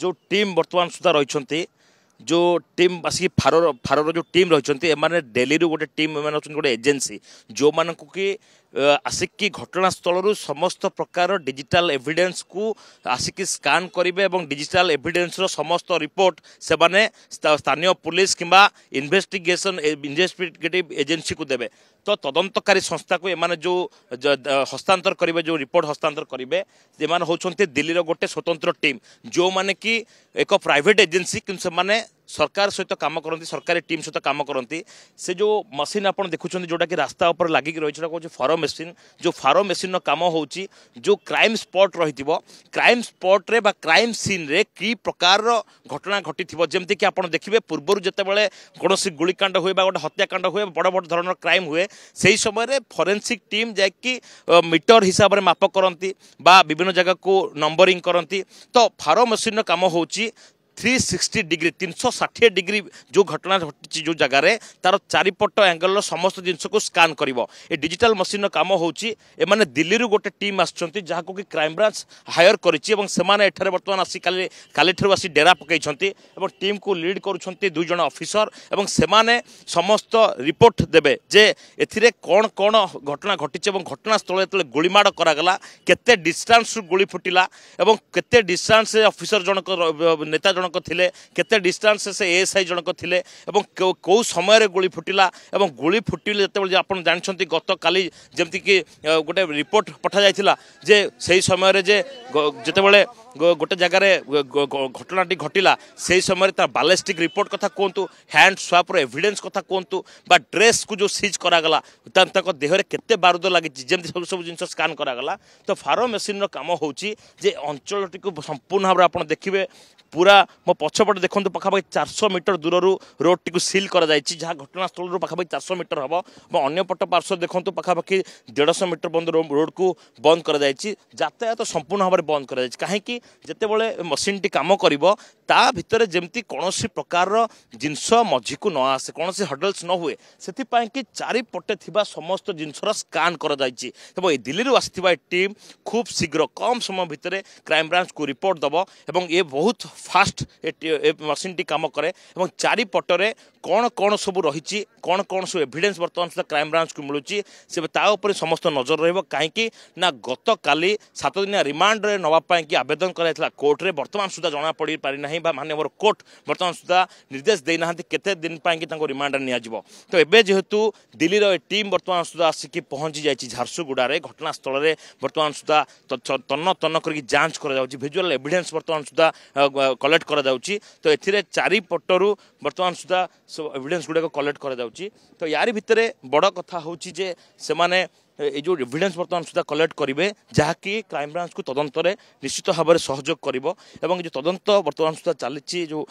जो टीम बर्तमान सुधा रही जो टीम आसिक फार फार जो टीम रही डेली गोटे टीम गोटे एजेन्सी जो मानक कि ଆସିକି ଘଟଣାସ୍ଥଳରୁ ସମସ୍ତ ପ୍ରକାର ଡିଜିଟାଲ ଏଭିଡେନ୍ସକୁ ଆସିକି ସ୍କାନ୍ କରିବେ ଏବଂ ଡିଜିଟାଲ ଏଭିଡେନ୍ସର ସମସ୍ତ ରିପୋର୍ଟ ସେମାନେ ସ୍ଥାନୀୟ ପୁଲିସ କିମ୍ବା ଇନଭେଷ୍ଟିଗେସନ୍ ଇନଭେଷ୍ଟିଗେଟିଭ୍ ଏଜେନ୍ସିକୁ ଦେବେ ତ ତଦନ୍ତକାରୀ ସଂସ୍ଥାକୁ ଏମାନେ ଯେଉଁ ହସ୍ତାନ୍ତର କରିବେ ଯେଉଁ ରିପୋର୍ଟ ହସ୍ତାନ୍ତର କରିବେ ସେମାନେ ହେଉଛନ୍ତି ଦିଲ୍ଲୀର ଗୋଟେ ସ୍ୱତନ୍ତ୍ର ଟିମ୍ ଯେଉଁମାନେ କି ଏକ ପ୍ରାଇଭେଟ୍ ଏଜେନ୍ସି କିନ୍ତୁ ସେମାନେ সরকার সহিত কাম করতে সরকারি টিম সহিত কাম করতে সে যে মেসিন আপনার দেখুছেন যেটা কি রাস্তা উপরে লাগিকি রয়েছে সেটা হচ্ছে ফারো মেসিন যে ফারো মেসিনর কাম হচ্ছে যে ক্রাইম স্পট রহিথিব ক্রাইম স্পট্রে বা ক্রাইম সিন্রে কি প্রকারর ঘটনা ঘটিথিব যেমতিকি আপনার দেখবে পূর্বর যেতবে কোণী গুলিকাণ্ড হুয়ে বা গোটে হত্যাকাণ্ড হুয়ে বড় বড় ধরনের ক্রাইম হুয়ে সেই সময় ফরেনসিক টিম যাইকি মিটর হিসাবে মাপ করতে বা বিভিন্ন জায়গাকে নম্বরিং করতে তো ফারো মেসিনর কাম হচ্ছে थ्री सिक्सटी डिग्री तीन शौ षाठी डिग्री जो घटना घटी जो जगार तार चारिपट आंगल समस्त जिनस को स्कान कर ये डिजिटाल मशीन कम होने दिल्ली गोटे टीम आसको कि क्राइमब्रांच हायर कर बर्तमान आसी काली डेरा पकई टीम को लिड कर दुईज अफिसर एने समस्त रिपोर्ट देवे जे ए कौन कौन घटना घटी घटनास्थल जो गोलीमाड़ कराला केते गुड़ गोली फुटिला और केते अफिसर जनक नेता जन ଜଣକ ଥିଲେ କେତେ ଡିଷ୍ଟାନ୍ସ ସେ ଏଏସ୍ଆଇ ଜଣକ ଥିଲେ ଏବଂ କେଉଁ ସମୟରେ ଗୁଳି ଫୁଟିଲା ଏବଂ ଗୁଳି ଫୁଟିଲେ ଯେତେବେଳେ ଆପଣ ଜାଣିଛନ୍ତି ଗତକାଲି ଯେମିତିକି ଗୋଟେ ରିପୋର୍ଟ ପଠାଯାଇଥିଲା ଯେ ସେହି ସମୟରେ ଯେ ଯେତେବେଳେ ଗୋଟେ ଜାଗାରେ ଘଟଣାଟି ଘଟିଲା ସେହି ସମୟରେ ତାର ବାଲେଷ୍ଟିକ୍ ରିପୋର୍ଟ କଥା କୁହନ୍ତୁ ହ୍ୟାଣ୍ଡ ସ୍ୱାପ୍ର ଏଭିଡେନ୍ସ କଥା କୁହନ୍ତୁ ବା ଡ୍ରେସ୍କୁ ଯେଉଁ ସିଜ୍ କରାଗଲା ତାଙ୍କ ଦେହରେ କେତେ ବାରୁଦ ଲାଗିଛି ଯେମିତି ସବୁ ସବୁ ଜିନିଷ ସ୍କାନ୍ କରାଗଲା ତ ଫାରୋ ମେସିନ୍ର କାମ ହେଉଛି ଯେ ଅଞ୍ଚଳଟିକୁ ସମ୍ପୂର୍ଣ୍ଣ ଭାବରେ ଆପଣ ଦେଖିବେ ପୁରା ମୋ ପଛପଟେ ଦେଖନ୍ତୁ ପାଖାପାଖି ଚାରିଶହ ମିଟର ଦୂରରୁ ରୋଡ଼ଟିକୁ ସିଲ୍ କରାଯାଇଛି ଯାହା ଘଟଣାସ୍ଥଳରୁ ପାଖାପାଖି ଚାରିଶହ ମିଟର ହେବ ଏବଂ ଅନ୍ୟପଟ ପାର୍ଶ୍ୱ ଦେଖନ୍ତୁ ପାଖାପାଖି ଦେଢ଼ଶହ ମିଟର ପର୍ଯ୍ୟନ୍ତ ରୋଡ଼କୁ ବନ୍ଦ କରାଯାଇଛି ଯାତାୟାତ ସମ୍ପୂର୍ଣ୍ଣ ଭାବରେ ବନ୍ଦ କରାଯାଇଛି କାହିଁକି ଯେତେବେଳେ ମେସିନ୍ଟି କାମ କରିବ ତା ଭିତରେ ଯେମିତି କୌଣସି ପ୍ରକାରର ଜିନିଷ ମଝିକୁ ନ ଆସେ କୌଣସି ହଡଲ୍ସ ନ ହୁଏ ସେଥିପାଇଁ କି ଚାରିପଟେ ଥିବା ସମସ୍ତ ଜିନିଷର ସ୍କାନ୍ କରାଯାଇଛି ଏବଂ ଏ ଦିଲ୍ଲୀରୁ ଆସିଥିବା ଏ ଟିମ୍ ଖୁବ୍ ଶୀଘ୍ର କମ୍ ସମୟ ଭିତରେ କ୍ରାଇମବ୍ରାଞ୍ଚକୁ ରିପୋର୍ଟ ଦେବ ଏବଂ ଏ ବହୁତ ফাস্ট ମେସିନ୍ଟି କାମ କରେ ଏବଂ ଚାରିପଟରେ କ'ଣ କ'ଣ ସବୁ ରହିଛି କ'ଣ କ'ଣ ସବୁ ଏଭିଡେନ୍ସ ବର୍ତ୍ତମାନ ସୁଦ୍ଧା କ୍ରାଇମବ୍ରାଞ୍ଚକୁ ମିଳୁଛି ସେ ତା ଉପରେ ସମସ୍ତ ନଜର ରହିବ କାହିଁକି ନା ଗତକାଲି ସାତଦିନିଆ ରିମାଣ୍ଡରେ ନେବା ପାଇଁକି ଆବେଦନ କରାଯାଇଥିଲା କୋର୍ଟରେ ବର୍ତ୍ତମାନ ସୁଦ୍ଧା ଜଣାପଡ଼ିପାରିନାହିଁ ବା ମାନ୍ୟବର କୋର୍ଟ ବର୍ତ୍ତମାନ ସୁଦ୍ଧା ନିର୍ଦ୍ଦେଶ ଦେଇନାହାନ୍ତି କେତେ ଦିନ ପାଇଁକି ତାଙ୍କୁ ରିମାଣ୍ଡରେ ନିଆଯିବ ତ ଏବେ ଯେହେତୁ ଦିଲ୍ଲୀର ଏ ଟିମ୍ ବର୍ତ୍ତମାନ ସୁଦ୍ଧା ଆସିକି ପହଞ୍ଚି ଯାଇଛି ଝାରସୁଗୁଡ଼ାରେ ଘଟଣାସ୍ଥଳରେ ବର୍ତ୍ତମାନ ସୁଦ୍ଧା ତନ୍ନ ତନ୍ନ କରିକି ଯାଞ୍ଚ କରାଯାଉଛି ଭିଜୁଆଲ୍ ଏଭିଡେନ୍ସ ବର୍ତ୍ତମାନ ସୁଦ୍ଧା କଲେକ୍ଟ କରାଯାଉଛି ତ ଏଥିରେ ଚାରିପଟରୁ ବର୍ତ୍ତମାନ ସୁଦ୍ଧା ସବୁ ଏଭିଡ଼େନ୍ସ ଗୁଡ଼ାକ କଲେକ୍ଟ କରାଯାଉଛି ତ ୟାରି ଭିତରେ ବଡ଼ କଥା ହେଉଛି ଯେ ସେମାନେ ଏ ଯେଉଁ ଏଭିଡେନ୍ସ ବର୍ତ୍ତମାନ ସୁଦ୍ଧା କଲେକ୍ଟ କରିବେ ଯାହାକି କ୍ରାଇମବ୍ରାଞ୍ଚକୁ ତଦନ୍ତରେ ନିଶ୍ଚିତ ଭାବରେ ସହଯୋଗ କରିବ ଏବଂ ଯେଉଁ ତଦନ୍ତ ବର୍ତ୍ତମାନ ସୁଦ୍ଧା ଚାଲିଛି ଯେଉଁ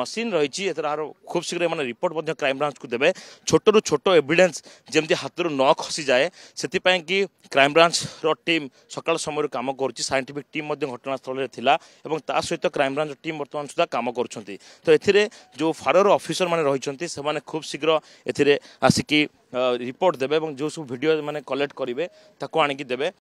ମେସିନ୍ ରହିଛି ଏଥିରେ ଆର ଖୁବ୍ ଶୀଘ୍ର ଏମାନେ ରିପୋର୍ଟ ମଧ୍ୟ କ୍ରାଇମବ୍ରାଞ୍ଚକୁ ଦେବେ ଛୋଟରୁ ଛୋଟ ଏଭିଡେନ୍ସ ଯେମିତି ହାତରୁ ନ ଖସିଯାଏ ସେଥିପାଇଁ କି କ୍ରାଇମବ୍ରାଞ୍ଚର ଟିମ୍ ସକାଳ ସମୟରୁ କାମ କରୁଛି ସାଇଣ୍ଟିଫିକ୍ ଟିମ୍ ମଧ୍ୟ ଘଟଣାସ୍ଥଳରେ ଥିଲା ଏବଂ ତା ସହିତ କ୍ରାଇମବ୍ରାଞ୍ଚ ଟିମ୍ ବର୍ତ୍ତମାନ ସୁଦ୍ଧା କାମ କରୁଛନ୍ତି ତ ଏଥିରେ ଯେଉଁ ଫାରର ଅଫିସରମାନେ ରହିଛନ୍ତି ସେମାନେ ଖୁବ୍ ଶୀଘ୍ର ଏଥିରେ ଆସିକି ରିପୋର୍ଟ ଦେବେ ଏବଂ ଯେଉଁ ସବୁ ଭିଡ଼ିଓ ମାନେ କଲେକ୍ଟ କରିବେ ତାକୁ ଆଣିକି ଦେବେ